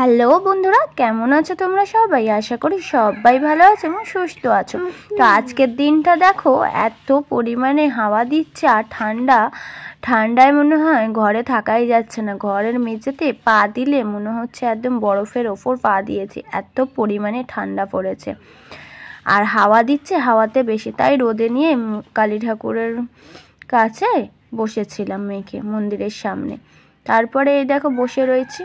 hello বন্ধুরা কেমন আছো তোমরা সবাই আশা করি সবাই ভালো আছো এবং সুস্থ আছো তো আজকের দিনটা দেখো এত পরিমাণে হাওয়া দিচ্ছে আর ঠান্ডা ঠান্ডায় মনে হয় ঘরে থাকাই যাচ্ছে না ঘরের মেঝেতে পা দিলে মনে হচ্ছে একদম বরফের ওপর পা দিয়েছি এত পরিমাণে ঠান্ডা পড়েছে আর হাওয়া দিচ্ছে হাওয়াতে বেশি তাই রোদে নিয়ে কালী ঠাকুরের কাছে বসেছিলাম মেয়েকে মন্দিরের সামনে তারপরে এই দেখো বসে রয়েছি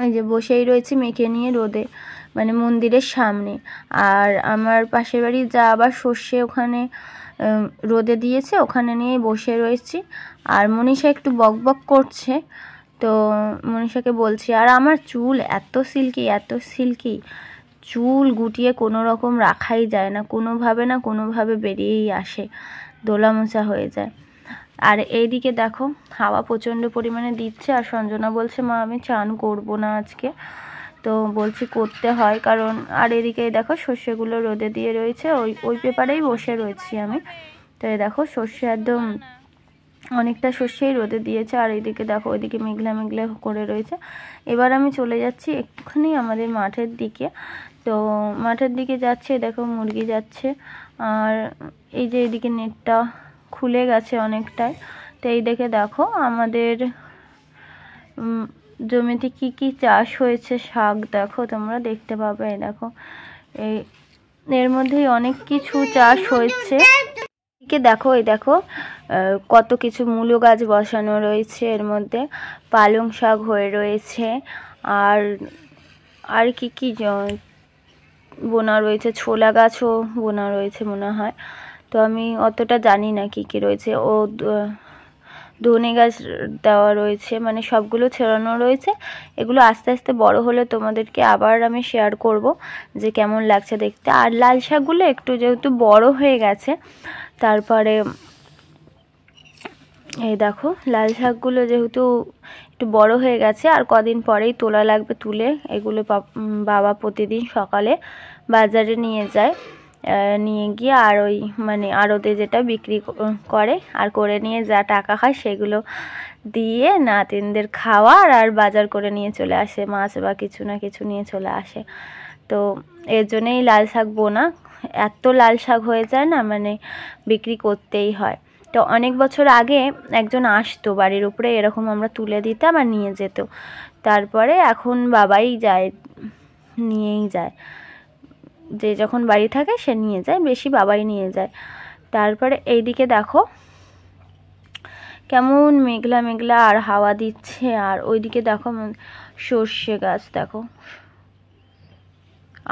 ওই যে বসেই রয়েছে মেখে নিয়ে রোদে মানে মন্দিরের সামনে আর আমার পাশের বাড়ি যা আবার সর্ষে ওখানে রোদে দিয়েছে ওখানে নিয়ে বসে রয়েছি আর মনীষা একটু বক বক করছে তো মনীষাকে বলছি আর আমার চুল এত সিল্কি এত সিল্কি চুল গুটিয়ে কোনো রকম রাখাই যায় না কোনোভাবে না কোনোভাবে বেরিয়েই আসে দোলামোচা হয়ে যায় আর এইদিকে দেখো হাওয়া প্রচণ্ড পরিমাণে দিচ্ছে আর সঞ্জনা বলছে মা আমি চান করব না আজকে তো বলছি করতে হয় কারণ আর এদিকে দেখো শস্যগুলো রোদে দিয়ে রয়েছে ওই ওই পেপারেই বসে রয়েছি আমি তো দেখো সর্ষে একদম অনেকটা শস্যেই রোদে দিয়েছে আর এইদিকে দেখো ওইদিকে মেঘলা মেঘলা করে রয়েছে এবার আমি চলে যাচ্ছি একটুখানি আমাদের মাঠের দিকে তো মাঠের দিকে যাচ্ছে দেখো মুরগি যাচ্ছে আর এই যে এদিকে নেটটা খুলে গেছে অনেকটাই তো এই দেখে দেখো আমাদের জমিতে কি কি চাষ হয়েছে শাক দেখো তোমরা দেখতে পাবে দেখো এই এর মধ্যেই অনেক কিছু চাষ হয়েছে এদিকে দেখো এই দেখো কত কিছু মূলো গাছ বসানো রয়েছে এর মধ্যে পালং শাক হয়ে রয়েছে আর আর কি কি বোনা রয়েছে ছোলা গাছও বোনা রয়েছে মনে হয় তো আমি অতটা জানি না কি কি রয়েছে ও ধনে গাছ দেওয়া রয়েছে মানে সবগুলো ছেড়ানো রয়েছে এগুলো আস্তে আস্তে বড় হলে তোমাদেরকে আবার আমি শেয়ার করব যে কেমন লাগছে দেখতে আর লাল শাকগুলো একটু যেহেতু বড় হয়ে গেছে তারপরে এই দেখো লাল শাকগুলো যেহেতু একটু বড় হয়ে গেছে আর কদিন পরেই তোলা লাগবে তুলে এগুলো বাবা প্রতিদিন সকালে বাজারে নিয়ে যায় নিয়ে গিয়ে আর ওই মানে আড়তে যেটা বিক্রি করে আর করে নিয়ে যা টাকা হয় সেগুলো দিয়ে নাতিনদের খাওয়ার আর বাজার করে নিয়ে চলে আসে মাছ বা কিছু না কিছু নিয়ে চলে আসে তো এর জন্যেই লাল শাক বোনা এত লাল শাক হয়ে যায় না মানে বিক্রি করতেই হয় তো অনেক বছর আগে একজন আসতো বাড়ির উপরে এরকম আমরা তুলে দিতাম আর নিয়ে যেত তারপরে এখন বাবাই যায় নিয়েই যায় যে যখন বাড়ি থাকে সে নিয়ে যায় বেশি বাবাই নিয়ে যায় তারপরে এইদিকে দেখো কেমন মেঘলা মেঘলা আর হাওয়া দিচ্ছে আর ওইদিকে দেখো সর্ষে গাছ দেখো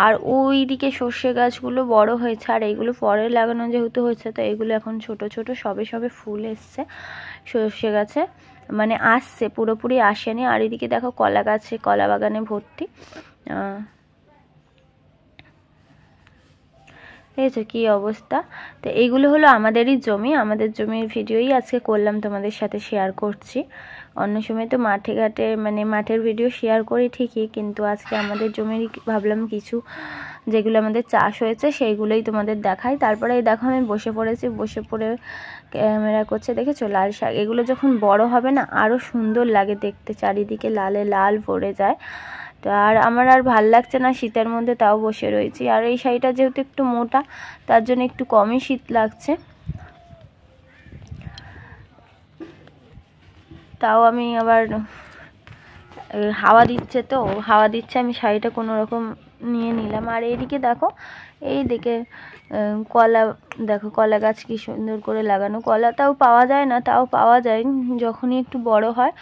আর ওই দিকে সর্ষে গাছগুলো বড় হয়েছে আর এইগুলো পরে লাগানো যেহেতু হয়েছে তো এগুলো এখন ছোট ছোট সবে সবে ফুল এসছে সর্ষে গাছে মানে আসছে পুরোপুরি আসেনি আর এদিকে দেখো কলা গাছে কলা বাগানে ভর্তি আছে কী অবস্থা তো এইগুলো হলো আমাদেরই জমি আমাদের জমির ভিডিওই আজকে করলাম তোমাদের সাথে শেয়ার করছি অন্য সময় তো মাঠে ঘাটে মানে মাঠের ভিডিও শেয়ার করি ঠিকই কিন্তু আজকে আমাদের জমির ভাবলাম কিছু যেগুলো আমাদের চাষ হয়েছে সেইগুলোই তোমাদের দেখাই তারপরে দেখো আমি বসে পড়েছি বসে পড়ে ক্যামেরা করছে দেখেছো লাল শাক এগুলো যখন বড় হবে না আরও সুন্দর লাগে দেখতে চারিদিকে লালে লাল পড়ে যায় তো আর আমার আর ভাল লাগছে না শীতের মধ্যে তাও বসে রয়েছি আর এই শাড়িটা যেহেতু একটু মোটা তার জন্য একটু কমই শীত লাগছে তাও আমি আবার হাওয়া দিচ্ছে তো হাওয়া দিচ্ছে আমি শাড়িটা কোনো রকম নিয়ে নিলাম আর এদিকে দেখো এই দেখে কলা দেখো কলা গাছ কি সুন্দর করে লাগানো কলা তাও পাওয়া যায় না তাও পাওয়া যায় যখনই একটু বড় হয়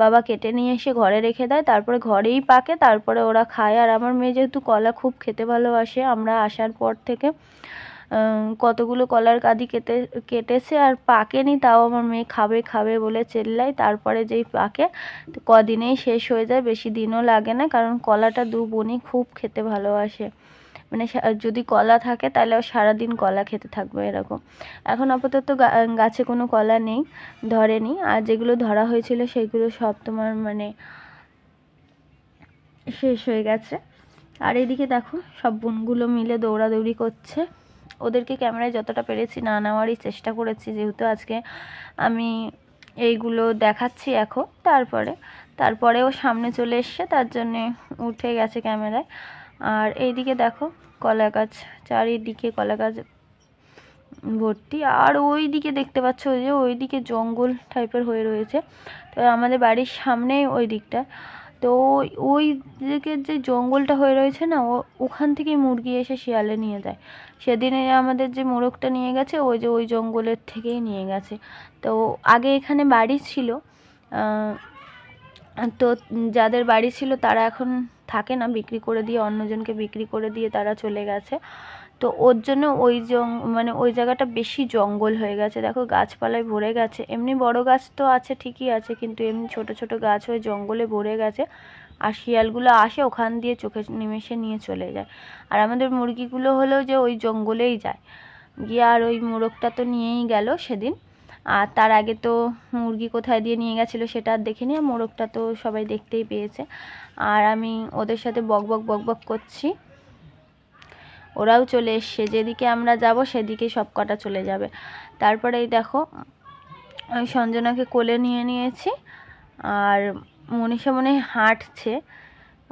বাবা কেটে নিয়ে এসে ঘরে রেখে দেয় তারপরে ঘরেই পাকে তারপরে ওরা খায় আর আমার মেয়ে যেহেতু কলা খুব খেতে ভালোবাসে আমরা আসার পর থেকে কতগুলো কলার কাঁদি কেটে কেটেছে আর পাকেনি তাও আমার মেয়ে খাবে খাবে বলে চেল্লাই তারপরে যেই পাকে কদিনেই শেষ হয়ে যায় বেশি দিনও লাগে না কারণ কলাটা দু বোনই খুব খেতে ভালোবাসে মানে যদি কলা থাকে তাহলে সারাদিন কলা খেতে থাকবে এরকম এখন আপাতত গাছে কোনো কলা নেই ধরেনি আর যেগুলো ধরা হয়েছিল সেগুলো সব তোমার মানে শেষ হয়ে গেছে আর এদিকে দেখো সব বোনগুলো মিলে দৌড়াদৌড়ি করছে ওদেরকে ক্যামেরায় যতটা পেরেছি না নেওয়ারই চেষ্টা করেছি যেহেতু আজকে আমি এইগুলো দেখাচ্ছি এখন তারপরে তারপরেও সামনে চলে এসছে তার জন্যে উঠে গেছে ক্যামেরায় আর এইদিকে দেখো কলা গাছ চারিদিকে কলা গাছ ভর্তি আর ওই দিকে দেখতে পাচ্ছ যে ওই দিকে জঙ্গল টাইপের হয়ে রয়েছে তো আমাদের বাড়ির সামনেই ওই দিকটা তো ওই দিকে যে জঙ্গলটা হয়ে রয়েছে না ওখান থেকে মুরগি এসে শিয়ালে নিয়ে যায় সেদিনে আমাদের যে মোরগটা নিয়ে গেছে ওই যে ওই জঙ্গলের থেকেই নিয়ে গেছে তো আগে এখানে বাড়ি ছিল তো যাদের বাড়ি ছিল তারা এখন থাকে না বিক্রি করে দিয়ে অন্যজনকে বিক্রি করে দিয়ে তারা চলে গেছে তো ওর জন্য ওই জং মানে ওই জায়গাটা বেশি জঙ্গল হয়ে গেছে দেখো গাছপালায় ভরে গেছে এমনি বড় গাছ তো আছে ঠিকই আছে কিন্তু এমনি ছোট ছোট গাছ হয়ে জঙ্গলে ভরে গেছে আর শিয়ালগুলো আসে ওখান দিয়ে চোখে নিমেষে নিয়ে চলে যায় আর আমাদের মুরগিগুলো হলো যে ওই জঙ্গলেই যায় গিয়ে আর ওই মোরগটা তো নিয়েই গেল সেদিন আর তার আগে তো মুরগি কোথায় দিয়ে নিয়ে গেছিলো সেটা আর দেখে নিয়ে মোরগটা তো সবাই দেখতেই পেয়েছে আর আমি ওদের সাথে বক বক বক বক করছি ওরাও চলে এসছে যেদিকে আমরা যাব সেদিকে সব কটা চলে যাবে তারপরে এই দেখো আমি সঞ্জনাকে কোলে নিয়ে নিয়েছি আর মনীষা মনে হাঁটছে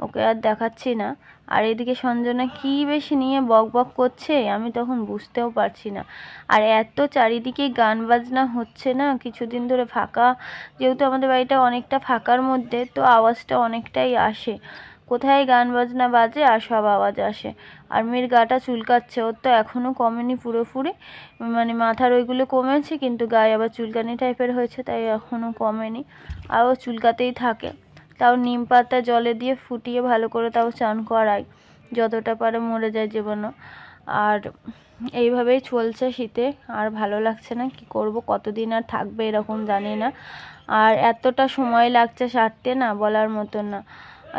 ওকে আর দেখাচ্ছি না আর এদিকে সঞ্জনা কী বেশি নিয়ে বক বক করছে আমি তখন বুঝতেও পারছি না আর এত চারিদিকে গান বাজনা হচ্ছে না কিছুদিন ধরে ফাঁকা যেহেতু আমাদের বাড়িটা অনেকটা ফাঁকার মধ্যে তো আওয়াজটা অনেকটাই আসে কোথায় গান বাজনা বাজে আর সব আওয়াজ আসে আর মেয়ের গাটা চুলকাচ্ছে ওর তো এখনও কমেনি পুরোপুরি মানে মাথার ওইগুলো কমেছে কিন্তু গায়ে আবার চুলকানি টাইপের হয়েছে তাই এখনও কমেনি আর ও চুলকাতেই থাকে তাও নিম পাতা জলে দিয়ে ফুটিয়ে ভালো করে তাও চান করাই যতটা পারে মরে যায় জীবনও আর এইভাবেই চলছে শীতে আর ভালো লাগছে না কি করব কতদিন আর থাকবে এরকম জানি না আর এতটা সময় লাগছে সারতে না বলার মতন না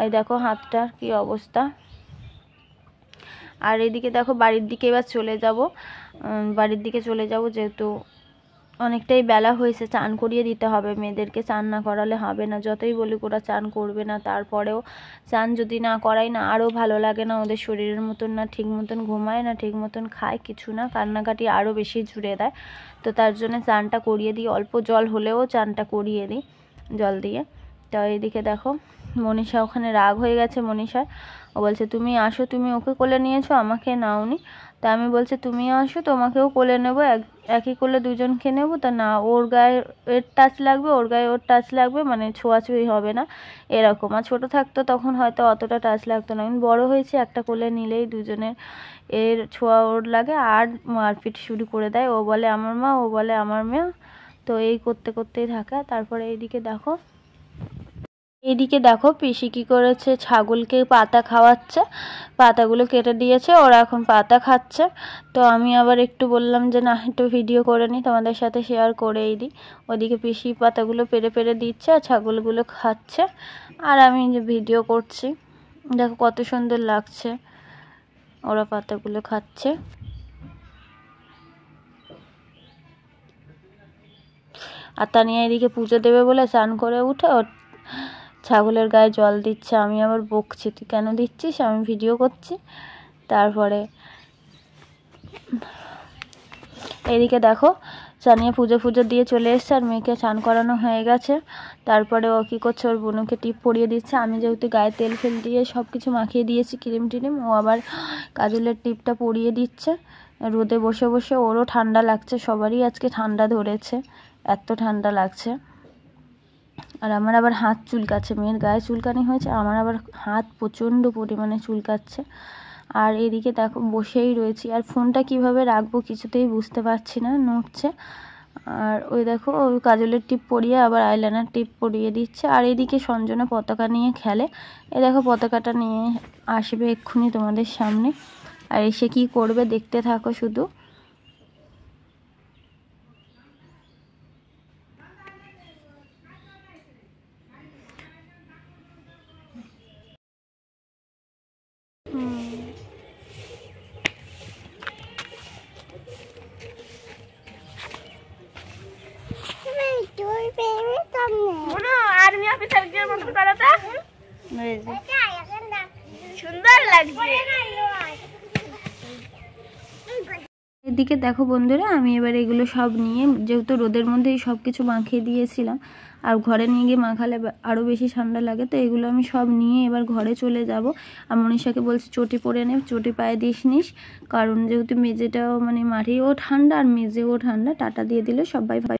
এই দেখো হাতটার কি অবস্থা আর এদিকে দেখো বাড়ির দিকে এবার চলে যাব বাড়ির দিকে চলে যাব যেহেতু অনেকটাই বেলা হয়েছে চান করিয়ে দিতে হবে মেয়েদেরকে চান না করালে হবে না যতই বলি ওরা চান করবে না তারপরেও চান যদি না করাই না আরও ভালো লাগে না ওদের শরীরের মতন না ঠিক মতন ঘুমায় না ঠিক মতন খায় কিছু না কান্নাকাটি আরও বেশি জুড়ে দেয় তো তার জন্য চানটা করিয়ে দিই অল্প জল হলেও চানটা করিয়ে দিই জল দিয়ে তো এদিকে দেখো মনীষা ওখানে রাগ হয়ে গেছে মনীষার ও বলছে তুমি আসো তুমি ওকে কোলে নিয়েছো আমাকে নাওনি তা আমি বলছি তুমিও আসো তোমাকেও কোলে নেবো একই কোলে দুজনকে নেবো তা না ওর গায়ে এর টাচ লাগবে ওর গায়ে ওর টাচ লাগবে মানে ছোঁয়াছুঁয়ি হবে না এরকম আর ছোটো থাকতো তখন হয়তো অতটা টাচ লাগতো না কিন্তু বড়ো হয়েছে একটা কোলে নিলেই দুজনের এর ছোঁয়া ওর লাগে আর মারপিট শুরু করে দেয় ও বলে আমার মা ও বলে আমার মেয়ে তো এই করতে করতেই থাকা তারপরে এইদিকে দেখো এদিকে দেখো পিসি কী করেছে ছাগলকে পাতা খাওয়াচ্ছে পাতাগুলো কেটে দিয়েছে ওরা এখন পাতা খাচ্ছে তো আমি আবার একটু বললাম যে না একটু ভিডিও করে নিই তোমাদের সাথে শেয়ার করেই দিই ওদিকে পিসি পাতাগুলো পেরে পেরে দিচ্ছে আর ছাগলগুলো খাচ্ছে আর আমি ভিডিও করছি দেখো কত সুন্দর লাগছে ওরা পাতাগুলো খাচ্ছে আর তানিয়া এদিকে পুজো দেবে বলে স্নান করে উঠে ছাগলের গায়ে জল দিচ্ছে আমি আবার বকছি তুই কেন দিচ্ছিস আমি ভিডিও করছি তারপরে এদিকে দেখো চানিয়ে পুজো ফুজো দিয়ে চলে এসছে আর মেয়েকে স্নান করানো হয়ে গেছে তারপরে ও কী করছে ওর বোনকে টিপ পরিয়ে দিচ্ছে আমি যেহেতু গায়ে তেল ফেল দিয়ে সব কিছু মাখিয়ে দিয়েছি ক্রিম টিরিম ও আবার কাজলের টিপটা পরিয়ে দিচ্ছে রোদে বসে বসে ওরও ঠান্ডা লাগছে সবারই আজকে ঠান্ডা ধরেছে এত ঠান্ডা লাগছে আর আমার আবার হাত চুলকাচ্ছে মেয়ের গায়ে চুলকানি হয়েছে আমার আবার হাত প্রচণ্ড পরিমাণে চুলকাচ্ছে আর এদিকে দেখো বসেই রয়েছি আর ফোনটা কিভাবে রাখবো কিছুতেই বুঝতে পারছি না নড়ছে আর ওই দেখো ওই কাজলের টিপ পরিয়ে আবার আইলাইনার টিপ পরিয়ে দিচ্ছে আর এদিকে সঞ্জনা পতাকা নিয়ে খেলে এ দেখো পতাকাটা নিয়ে আসবে এক্ষুনি তোমাদের সামনে আর এসে কি করবে দেখতে থাকো শুধু এদিকে দেখো বন্ধুরা আমি এবার এগুলো সব নিয়ে যেহেতু রোদের মধ্যেই সব কিছু মাখিয়ে দিয়েছিলাম আর ঘরে নিয়ে গিয়ে মাখালে আরও বেশি ঠান্ডা লাগে তো এগুলো আমি সব নিয়ে এবার ঘরে চলে যাব আর মনীষাকে বলছি চটি পরে নে চটি পায়ে দিস নিস কারণ যেহেতু মেজেটাও মানে মাঠেও ঠান্ডা আর মেজেও ঠান্ডা টাটা দিয়ে দিলে সবাই